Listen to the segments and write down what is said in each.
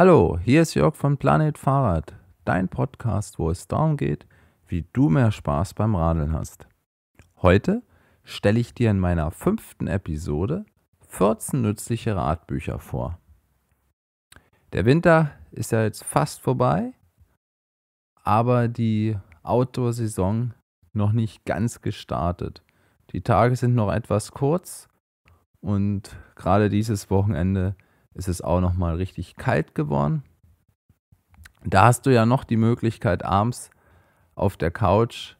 Hallo, hier ist Jörg von Planet Fahrrad, dein Podcast, wo es darum geht, wie du mehr Spaß beim Radeln hast. Heute stelle ich dir in meiner fünften Episode 14 nützliche Radbücher vor. Der Winter ist ja jetzt fast vorbei, aber die Outdoor-Saison noch nicht ganz gestartet. Die Tage sind noch etwas kurz und gerade dieses Wochenende ist es auch nochmal richtig kalt geworden. Da hast du ja noch die Möglichkeit, abends auf der Couch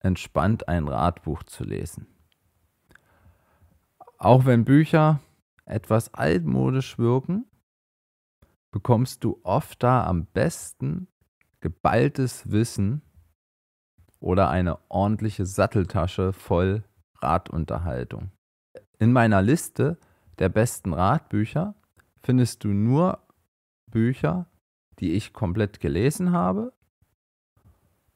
entspannt ein Ratbuch zu lesen. Auch wenn Bücher etwas altmodisch wirken, bekommst du oft da am besten geballtes Wissen oder eine ordentliche Satteltasche voll Radunterhaltung. In meiner Liste der besten Radbücher findest du nur Bücher, die ich komplett gelesen habe,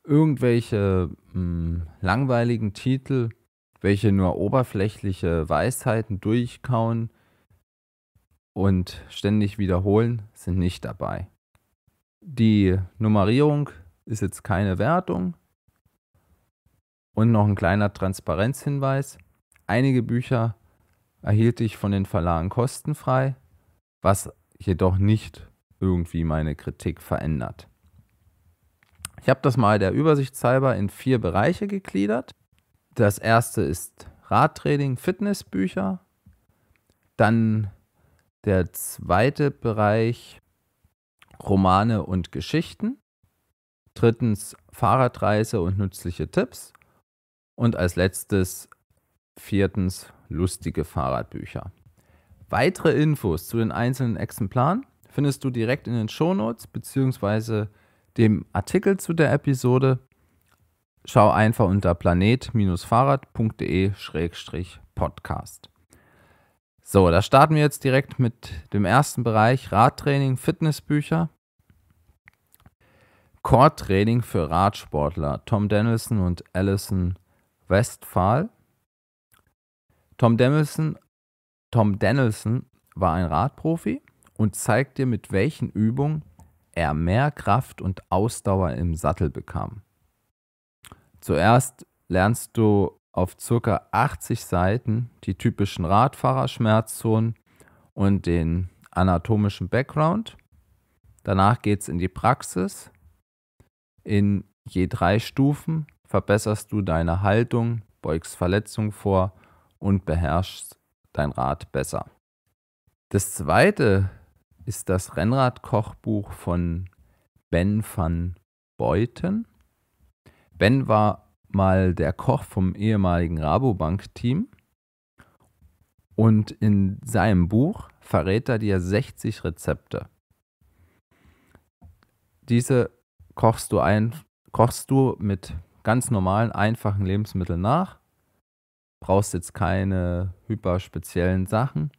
irgendwelche mh, hm, langweiligen Titel, welche nur oberflächliche Weisheiten durchkauen und ständig wiederholen, sind nicht dabei. Die Nummerierung ist jetzt keine Wertung. Und noch ein kleiner Transparenzhinweis. Einige Bücher erhielt ich von den Verlagen kostenfrei, was jedoch nicht irgendwie meine Kritik verändert. Ich habe das mal der Übersicht halber in vier Bereiche gegliedert. Das erste ist Radtraining, Fitnessbücher. Dann der zweite Bereich Romane und Geschichten. Drittens Fahrradreise und nützliche Tipps. Und als letztes viertens lustige Fahrradbücher. Weitere Infos zu den einzelnen Exemplaren findest du direkt in den Shownotes bzw. dem Artikel zu der Episode. Schau einfach unter planet-fahrrad.de-podcast. So, da starten wir jetzt direkt mit dem ersten Bereich Radtraining, Fitnessbücher. Core-Training für Radsportler, Tom Dennison und Alison Westphal. Tom Dennison Tom Danielson war ein Radprofi und zeigt dir, mit welchen Übungen er mehr Kraft und Ausdauer im Sattel bekam. Zuerst lernst du auf ca. 80 Seiten die typischen Radfahrerschmerzzonen und den anatomischen Background. Danach geht es in die Praxis. In je drei Stufen verbesserst du deine Haltung, beugst Verletzungen vor und beherrschst dein Rad besser. Das zweite ist das Rennradkochbuch von Ben van Beuten. Ben war mal der Koch vom ehemaligen Rabobank-Team und in seinem Buch verrät er dir 60 Rezepte. Diese kochst du, ein, kochst du mit ganz normalen, einfachen Lebensmitteln nach brauchst jetzt keine hyper speziellen Sachen.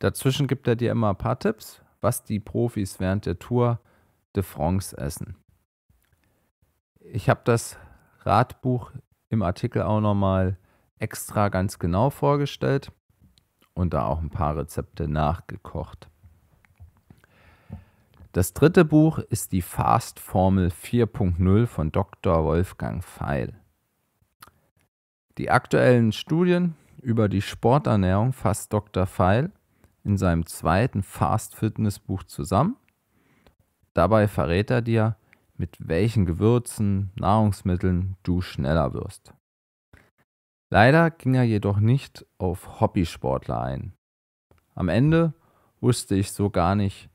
Dazwischen gibt er dir immer ein paar Tipps, was die Profis während der Tour de France essen. Ich habe das Radbuch im Artikel auch nochmal extra ganz genau vorgestellt und da auch ein paar Rezepte nachgekocht. Das dritte Buch ist die Fast Formel 4.0 von Dr. Wolfgang Feil. Die aktuellen Studien über die Sporternährung fasst Dr. Feil in seinem zweiten Fast Fitness Buch zusammen. Dabei verrät er dir, mit welchen Gewürzen, Nahrungsmitteln du schneller wirst. Leider ging er jedoch nicht auf Hobbysportler ein. Am Ende wusste ich so gar nicht,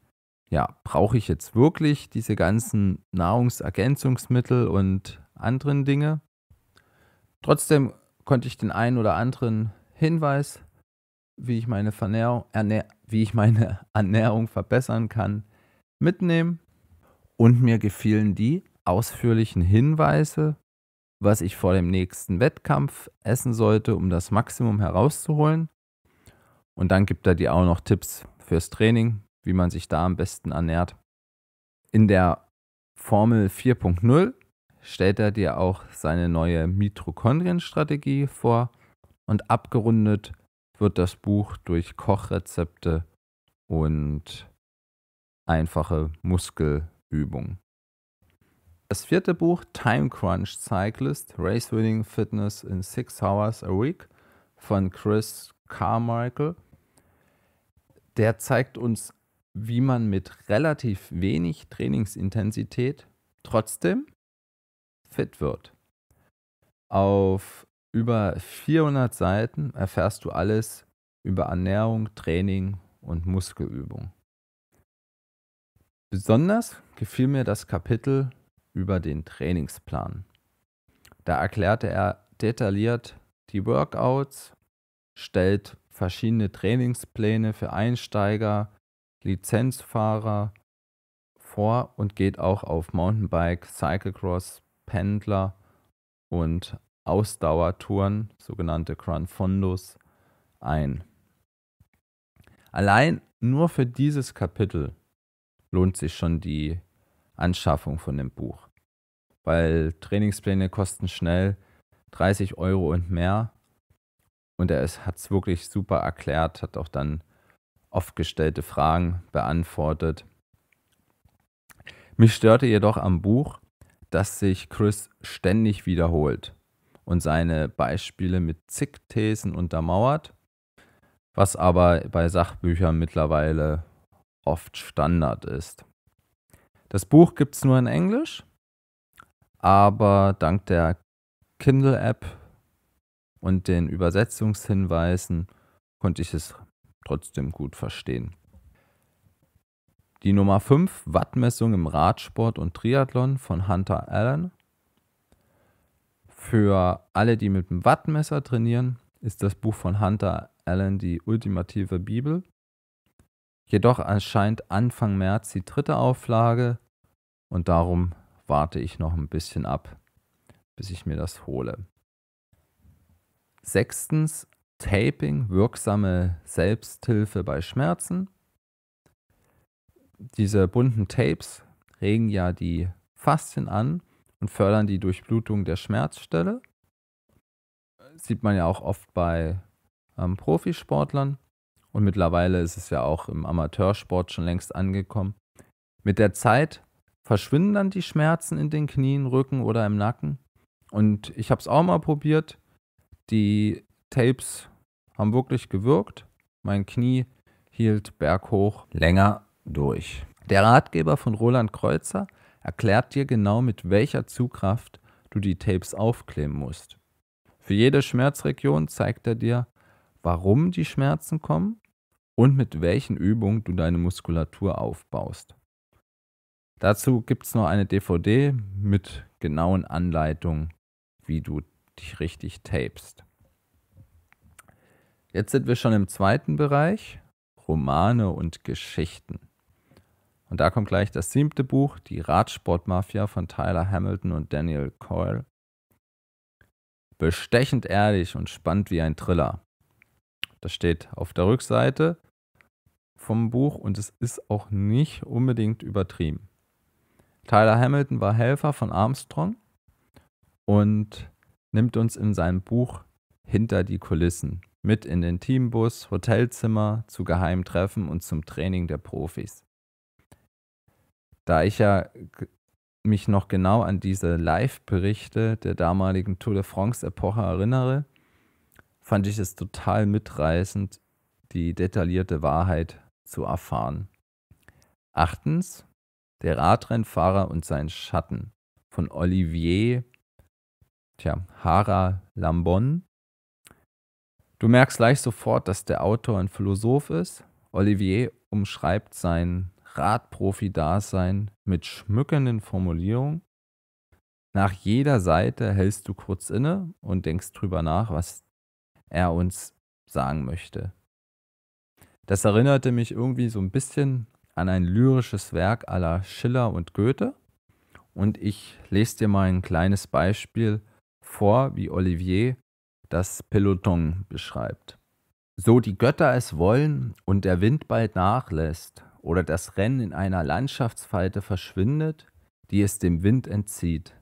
ja, brauche ich jetzt wirklich diese ganzen Nahrungsergänzungsmittel und anderen Dinge? Trotzdem konnte ich den einen oder anderen Hinweis, wie ich meine, Vernährung, Ernähr, wie ich meine Ernährung verbessern kann, mitnehmen. Und mir gefielen die ausführlichen Hinweise, was ich vor dem nächsten Wettkampf essen sollte, um das Maximum herauszuholen. Und dann gibt er dir auch noch Tipps fürs Training, wie man sich da am besten ernährt. In der Formel 4.0 stellt er dir auch seine neue Mitochondrienstrategie vor und abgerundet wird das Buch durch Kochrezepte und einfache Muskelübungen. Das vierte Buch Time Crunch Cyclist Race Winning Fitness in 6 Hours a Week von Chris Carmichael. Der zeigt uns, wie man mit relativ wenig Trainingsintensität trotzdem fit wird. Auf über 400 Seiten erfährst du alles über Ernährung, Training und Muskelübung. Besonders gefiel mir das Kapitel über den Trainingsplan. Da erklärte er detailliert die Workouts, stellt verschiedene Trainingspläne für Einsteiger, Lizenzfahrer vor und geht auch auf Mountainbike, Cyclecross, Pendler und Ausdauertouren, sogenannte Grand Fondos, ein. Allein nur für dieses Kapitel lohnt sich schon die Anschaffung von dem Buch, weil Trainingspläne kosten schnell 30 Euro und mehr und er hat es wirklich super erklärt, hat auch dann oft gestellte Fragen beantwortet. Mich störte jedoch am Buch, dass sich Chris ständig wiederholt und seine Beispiele mit zig Thesen untermauert, was aber bei Sachbüchern mittlerweile oft Standard ist. Das Buch gibt es nur in Englisch, aber dank der Kindle-App und den Übersetzungshinweisen konnte ich es trotzdem gut verstehen. Die Nummer 5, Wattmessung im Radsport und Triathlon von Hunter Allen. Für alle, die mit dem Wattmesser trainieren, ist das Buch von Hunter Allen die ultimative Bibel. Jedoch erscheint Anfang März die dritte Auflage und darum warte ich noch ein bisschen ab, bis ich mir das hole. Sechstens, Taping, wirksame Selbsthilfe bei Schmerzen diese bunten Tapes regen ja die Faszien an und fördern die Durchblutung der Schmerzstelle. sieht man ja auch oft bei ähm, Profisportlern. Und mittlerweile ist es ja auch im Amateursport schon längst angekommen. Mit der Zeit verschwinden dann die Schmerzen in den Knien, Rücken oder im Nacken. Und ich habe es auch mal probiert. Die Tapes haben wirklich gewirkt. Mein Knie hielt berghoch länger durch. Der Ratgeber von Roland Kreuzer erklärt dir genau, mit welcher Zugkraft du die Tapes aufkleben musst. Für jede Schmerzregion zeigt er dir, warum die Schmerzen kommen und mit welchen Übungen du deine Muskulatur aufbaust. Dazu gibt es noch eine DVD mit genauen Anleitungen, wie du dich richtig tapest. Jetzt sind wir schon im zweiten Bereich, Romane und Geschichten. Und da kommt gleich das siebte Buch, die Radsportmafia von Tyler Hamilton und Daniel Coyle. Bestechend ehrlich und spannend wie ein Thriller. Das steht auf der Rückseite vom Buch und es ist auch nicht unbedingt übertrieben. Tyler Hamilton war Helfer von Armstrong und nimmt uns in seinem Buch hinter die Kulissen mit in den Teambus, Hotelzimmer, zu Geheimtreffen und zum Training der Profis da ich ja mich noch genau an diese Live-Berichte der damaligen Tour de France-Epoche erinnere, fand ich es total mitreißend, die detaillierte Wahrheit zu erfahren. Achtens, der Radrennfahrer und sein Schatten von Olivier tja, Hara Lambon. Du merkst gleich sofort, dass der Autor ein Philosoph ist. Olivier umschreibt seinen Radprofi-Dasein mit schmückenden Formulierungen. Nach jeder Seite hältst du kurz inne und denkst drüber nach, was er uns sagen möchte. Das erinnerte mich irgendwie so ein bisschen an ein lyrisches Werk aller Schiller und Goethe. Und ich lese dir mal ein kleines Beispiel vor, wie Olivier das Peloton beschreibt. So die Götter es wollen und der Wind bald nachlässt, oder das Rennen in einer Landschaftsfalte verschwindet, die es dem Wind entzieht.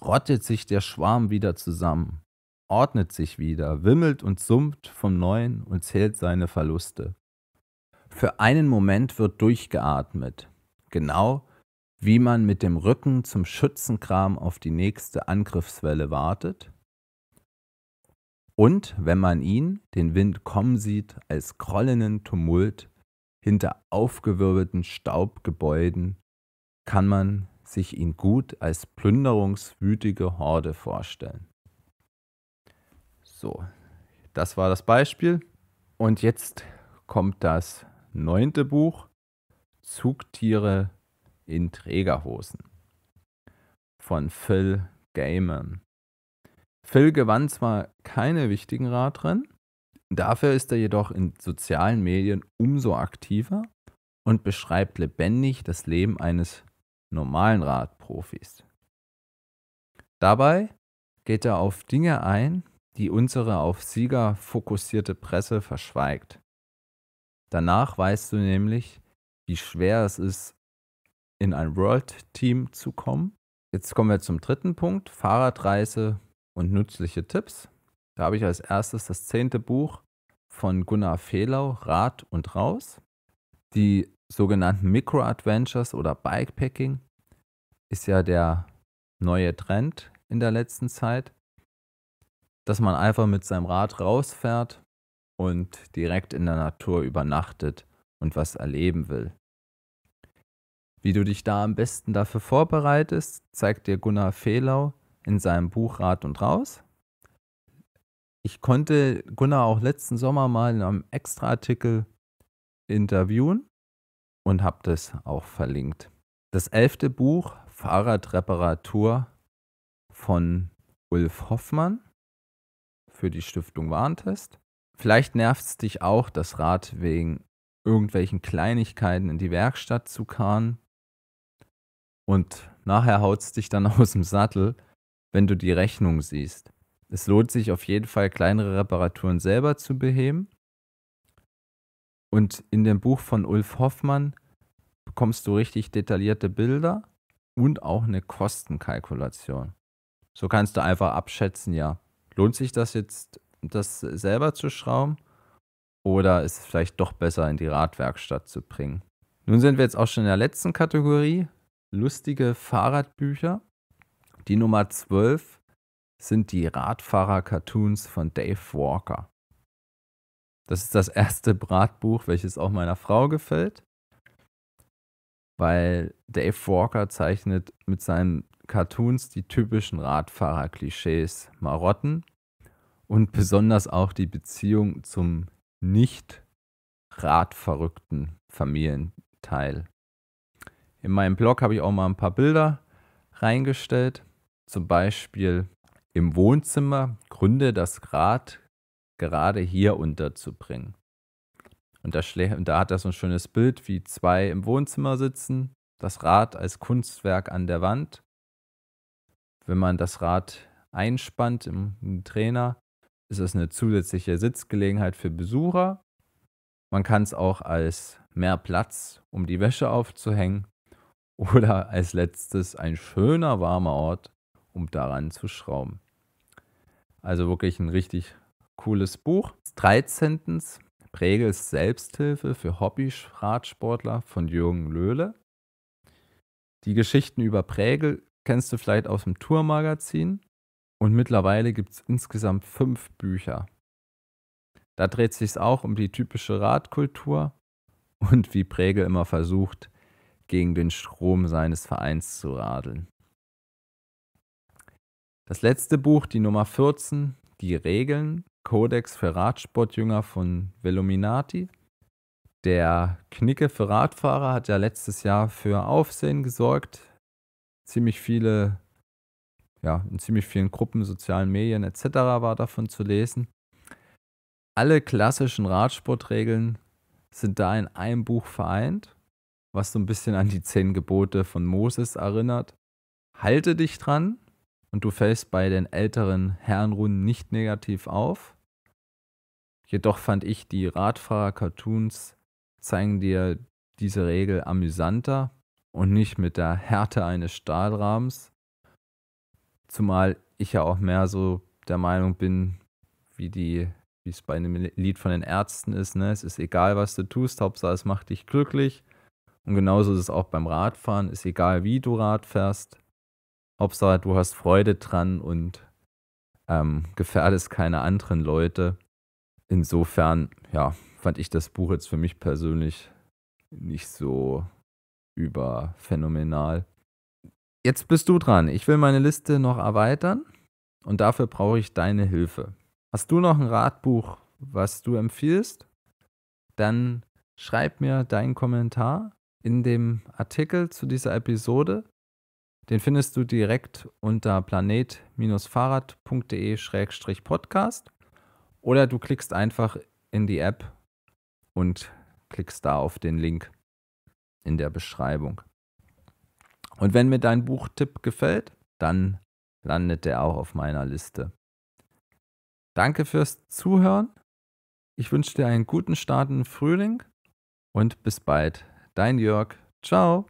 Rottet sich der Schwarm wieder zusammen, ordnet sich wieder, wimmelt und summt vom Neuen und zählt seine Verluste. Für einen Moment wird durchgeatmet, genau wie man mit dem Rücken zum Schützenkram auf die nächste Angriffswelle wartet und wenn man ihn, den Wind kommen sieht, als grollenden Tumult hinter aufgewirbelten Staubgebäuden kann man sich ihn gut als plünderungswütige Horde vorstellen. So, das war das Beispiel. Und jetzt kommt das neunte Buch, Zugtiere in Trägerhosen von Phil Gaiman. Phil gewann zwar keine wichtigen Radrennen, Dafür ist er jedoch in sozialen Medien umso aktiver und beschreibt lebendig das Leben eines normalen Radprofis. Dabei geht er auf Dinge ein, die unsere auf Sieger fokussierte Presse verschweigt. Danach weißt du nämlich, wie schwer es ist, in ein World-Team zu kommen. Jetzt kommen wir zum dritten Punkt, Fahrradreise und nützliche Tipps. Da habe ich als erstes das zehnte Buch von Gunnar Fehlau, Rad und Raus. Die sogenannten Micro-Adventures oder Bikepacking ist ja der neue Trend in der letzten Zeit, dass man einfach mit seinem Rad rausfährt und direkt in der Natur übernachtet und was erleben will. Wie du dich da am besten dafür vorbereitest, zeigt dir Gunnar Fehlau in seinem Buch Rad und Raus ich konnte Gunnar auch letzten Sommer mal in einem Extra-Artikel interviewen und habe das auch verlinkt. Das elfte Buch, Fahrradreparatur von Ulf Hoffmann für die Stiftung Warntest. Vielleicht nervt es dich auch, das Rad wegen irgendwelchen Kleinigkeiten in die Werkstatt zu karren. Und nachher haut es dich dann aus dem Sattel, wenn du die Rechnung siehst es lohnt sich auf jeden Fall, kleinere Reparaturen selber zu beheben. Und in dem Buch von Ulf Hoffmann bekommst du richtig detaillierte Bilder und auch eine Kostenkalkulation. So kannst du einfach abschätzen, ja, lohnt sich das jetzt, das selber zu schrauben oder ist es vielleicht doch besser in die Radwerkstatt zu bringen. Nun sind wir jetzt auch schon in der letzten Kategorie, lustige Fahrradbücher. Die Nummer 12 sind die Radfahrer-Cartoons von Dave Walker. Das ist das erste Bratbuch, welches auch meiner Frau gefällt, weil Dave Walker zeichnet mit seinen Cartoons die typischen Radfahrer-Klischees Marotten und besonders auch die Beziehung zum nicht radverrückten Familienteil. In meinem Blog habe ich auch mal ein paar Bilder reingestellt. Zum Beispiel im Wohnzimmer Gründe, das Rad gerade hier unterzubringen. Und da, und da hat er so ein schönes Bild, wie zwei im Wohnzimmer sitzen, das Rad als Kunstwerk an der Wand. Wenn man das Rad einspannt im, im Trainer, ist es eine zusätzliche Sitzgelegenheit für Besucher. Man kann es auch als mehr Platz, um die Wäsche aufzuhängen oder als letztes ein schöner warmer Ort, um daran zu schrauben. Also wirklich ein richtig cooles Buch. 13. Prägels Selbsthilfe für Hobby-Radsportler von Jürgen Löhle. Die Geschichten über Prägel kennst du vielleicht aus dem Tourmagazin. Und mittlerweile gibt es insgesamt fünf Bücher. Da dreht sich auch um die typische Radkultur und wie Prägel immer versucht, gegen den Strom seines Vereins zu radeln. Das letzte Buch, die Nummer 14, Die Regeln, Kodex für Radsportjünger von Veluminati. Der Knicke für Radfahrer hat ja letztes Jahr für Aufsehen gesorgt. Ziemlich viele, ja, in ziemlich vielen Gruppen, sozialen Medien etc. war davon zu lesen. Alle klassischen Radsportregeln sind da in einem Buch vereint, was so ein bisschen an die zehn Gebote von Moses erinnert. Halte dich dran, und du fällst bei den älteren Herrenrunden nicht negativ auf. Jedoch fand ich, die Radfahrer-Cartoons zeigen dir diese Regel amüsanter und nicht mit der Härte eines Stahlrahmens. Zumal ich ja auch mehr so der Meinung bin, wie die wie es bei einem Lied von den Ärzten ist, ne? Es ist egal, was du tust, Hauptsache es macht dich glücklich. Und genauso ist es auch beim Radfahren, ist egal, wie du Rad fährst, Hauptsache, du hast Freude dran und ähm, gefährdest keine anderen Leute. Insofern, ja, fand ich das Buch jetzt für mich persönlich nicht so überphänomenal. Jetzt bist du dran. Ich will meine Liste noch erweitern und dafür brauche ich deine Hilfe. Hast du noch ein Ratbuch, was du empfiehlst? Dann schreib mir deinen Kommentar in dem Artikel zu dieser Episode den findest du direkt unter planet-fahrrad.de-podcast oder du klickst einfach in die App und klickst da auf den Link in der Beschreibung. Und wenn mir dein Buchtipp gefällt, dann landet der auch auf meiner Liste. Danke fürs Zuhören. Ich wünsche dir einen guten Start im Frühling und bis bald. Dein Jörg. Ciao.